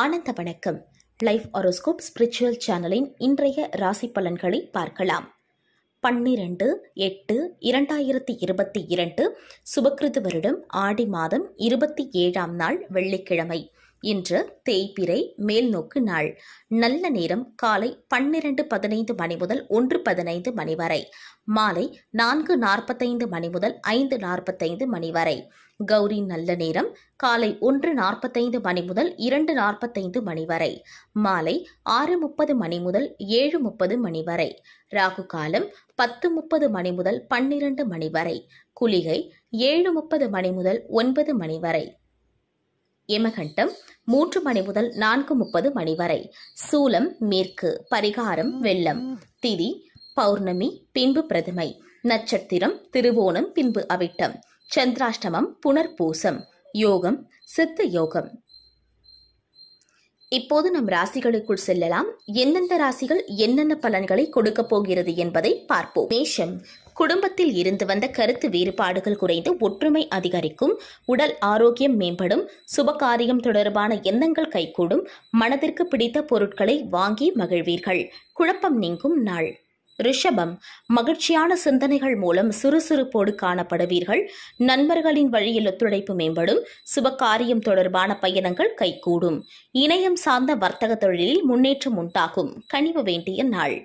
ஆனந்த வணக்கம் life horoscope spiritual சேனலின் இன்றைய ராசி பலன்களை பார்க்கலாம் பன்னிரண்டு எட்டு இரண்டாயிரத்தி இருபத்தி இரண்டு சுபகிருத வருடம் ஆடி மாதம் இருபத்தி ஏழாம் நாள் வெள்ளிக்கிழமை இன்று தேய்பிறை மேல்நோக்கு நாள் நல்ல நேரம் காலை பன்னிரண்டு பதினைந்து மணி முதல் ஒன்று பதினைந்து மணி வரை மாலை நான்கு நாற்பத்தைந்து மணி முதல் ஐந்து நாற்பத்தைந்து மணி வரை கௌரி நல்ல நேரம் காலை ஒன்று நாற்பத்தைந்து மணி முதல் இரண்டு நாற்பத்தைந்து மணி வரை மாலை ஆறு முப்பது மணி முதல் ஏழு முப்பது மணி வரை ராகு காலம் பத்து முப்பது மணி முதல் பன்னிரண்டு மணி வரை குளிகை ஏழு முப்பது மணி முதல் ஒன்பது மணி வரை யமகண்டம் மூன்று மணி முதல் நான்கு முப்பது மணி வரை சூலம் மேற்கு பரிகாரம் வெள்ளம் திதி பௌர்ணமி பின்பு பிரதமை நட்சத்திரம் திருவோணம் பின்பு அவிட்டம் சந்திராஷ்டமம் புனர்பூசம் யோகம் சித்த யோகம் இப்போது நம் ராசிகளுக்குள் செல்லலாம் எந்தெந்த ராசிகள் என்னென்ன பலன்களை கொடுக்கப் போகிறது என்பதை பார்ப்போம் மேஷம் குடும்பத்தில் இருந்து வந்த கருத்து வேறுபாடுகள் குறைந்து ஒற்றுமை அதிகரிக்கும் உடல் ஆரோக்கியம் மேம்படும் சுபகாரியம் தொடர்பான எண்ணங்கள் கைகூடும் மனதிற்கு பிடித்த பொருட்களை வாங்கி மகிழ்வீர்கள் குழப்பம் நீங்கும் நாள் ரிஷபம் மகிழ்ச்சியான சிந்தனைகள் மூலம் சுறுசுறுப்போடு காணப்படுவீர்கள் நண்பர்களின் வழியில் ஒத்துழைப்பு மேம்படும் சுபகாரியம் தொடர்பான பயணங்கள் கைகூடும் இணையம் சார்ந்த வர்த்தக தொழிலில் முன்னேற்றம் உண்டாகும் கனிவு வேண்டிய நாள்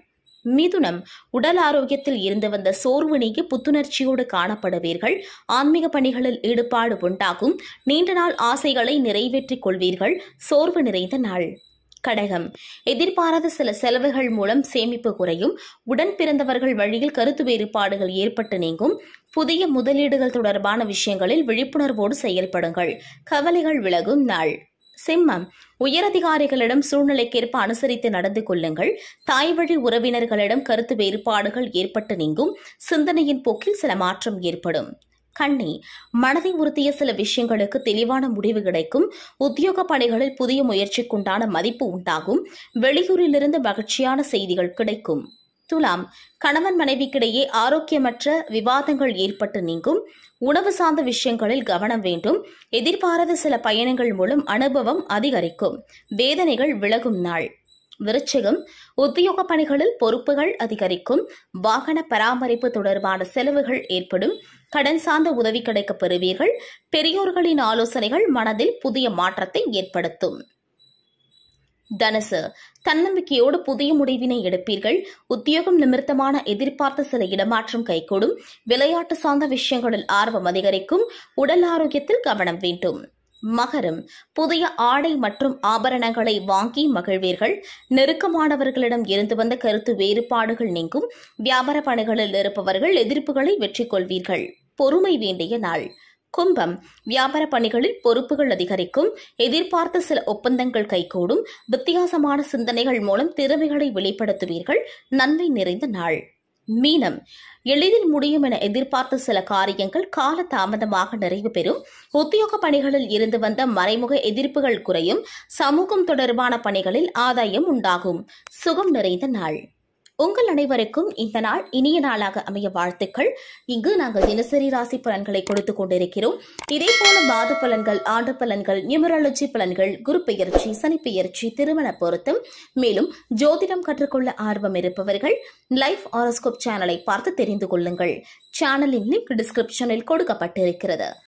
மிதுனம் உடல் ஆரோக்கியத்தில் இருந்து வந்த சோர்வு நீக்கி புத்துணர்ச்சியோடு காணப்படுவீர்கள் ஆன்மீக பணிகளில் ஈடுபாடு உண்டாகும் நீண்ட நாள் ஆசைகளை நிறைவேற்றிக் கொள்வீர்கள் சோர்வு நிறைந்த நாள் கடகம் எதிர்பாராத சில செலவுகள் மூலம் சேமிப்பு குறையும் உடன் பிறந்தவர்கள் வழியில் கருத்து வேறுபாடுகள் ஏற்பட்டு நீங்கும் புதிய முதலீடுகள் தொடர்பான விஷயங்களில் விழிப்புணர்வோடு செயல்படுங்கள் கவலைகள் விலகும் நாள் சிம்மம் உயரதிகாரிகளிடம் சூழ்நிலைக்கேற்ப அனுசரித்து நடந்து கொள்ளுங்கள் தாய் வழி உறவினர்களிடம் கருத்து வேறுபாடுகள் ஏற்பட்டு நீங்கும் சிந்தனையின் போக்கில் சில மாற்றம் ஏற்படும் கண்ணி மனதை உறுத்திய சில விஷயங்களுக்கு தெளிவான முடிவு கிடைக்கும் உத்தியோக பணிகளில் புதிய முயற்சிக்குண்டான மதிப்பு உண்டாகும் வெளியூரிலிருந்து மகிழ்ச்சியான செய்திகள் கிடைக்கும் துலாம் கணவன் மனைவிக்கிடையே ஆரோக்கியமற்ற விவாதங்கள் ஏற்பட்டு நீங்கும் உணவு சார்ந்த விஷயங்களில் கவனம் வேண்டும் எதிர்பாராத சில பயணங்கள் மூலம் அனுபவம் அதிகரிக்கும் வேதனைகள் விலகும் நாள் விருச்சகம் உத்தியோக பணிகளில் பொறுப்புகள் அதிகரிக்கும் வாகன பராமரிப்பு தொடர்பான செலவுகள் ஏற்படும் கடன் சார்ந்த உதவி கிடைக்க பெறுவீர்கள் பெரியோர்களின் ஆலோசனைகள் மனதில் புதிய மாற்றத்தை ஏற்படுத்தும் தனுசு தன்னம்பிக்கையோடு புதிய முடிவினை எடுப்பீர்கள் உத்தியோகம் நிமித்தமான எதிர்பார்த்த சில இடமாற்றம் கைகூடும் விளையாட்டு சார்ந்த விஷயங்களில் ஆர்வம் அதிகரிக்கும் உடல் ஆரோக்கியத்தில் கவனம் வேண்டும் மகரம் புதிய ஆடை மற்றும் ஆபரணங்களை வாங்கி மகிழ்வீர்கள் நெருக்கமானவர்களிடம் இருந்து வந்த கருத்து வேறுபாடுகள் நீங்கும் வியாபார பணிகளில் இருப்பவர்கள் எதிர்ப்புகளை வெற்றி கொள்வீர்கள் பொறுமை வேண்டிய நாள் கும்பம் வியாபார பணிகளில் பொறுப்புகள் அதிகரிக்கும் எதிர்பார்த்த சில ஒப்பந்தங்கள் கைகூடும் வித்தியாசமான சிந்தனைகள் மூலம் திறமைகளை வெளிப்படுத்துவீர்கள் நன்மை நிறைந்த நாள் மீனம் எளிதில் முடியும் என எதிர்பார்த்த சில காரியங்கள் கால தாமதமாக நிறைவு பெறும் உத்தியோக பணிகளில் இருந்து வந்த மறைமுக எதிர்ப்புகள் குறையும் சமூகம் தொடர்பான பணிகளில் ஆதாயம் உண்டாகும் சுகம் நிறைந்த நாள் உங்கள் அனைவருக்கும் இந்த நாள் இனிய நாளாக அமைய வாழ்த்துக்கள் இங்கு நாங்கள் தினசரி ராசி பலன்களை கொடுத்துக் கொண்டிருக்கிறோம் இதே போல மாத பலன்கள் ஆண்டு பலன்கள் நியூமராலஜி பலன்கள் குரு பெயர்ச்சி சனிப்பெயர்ச்சி திருமண பொருத்தம் மேலும் ஜோதிடம் கற்றுக்கொள்ள ஆர்வம் இருப்பவர்கள் லைஃப் ஆரோஸ்கோப் சேனலை பார்த்து தெரிந்து கொள்ளுங்கள் சேனலின் லிங்க் டிஸ்கிரிப்ஷனில் கொடுக்கப்பட்டிருக்கிறது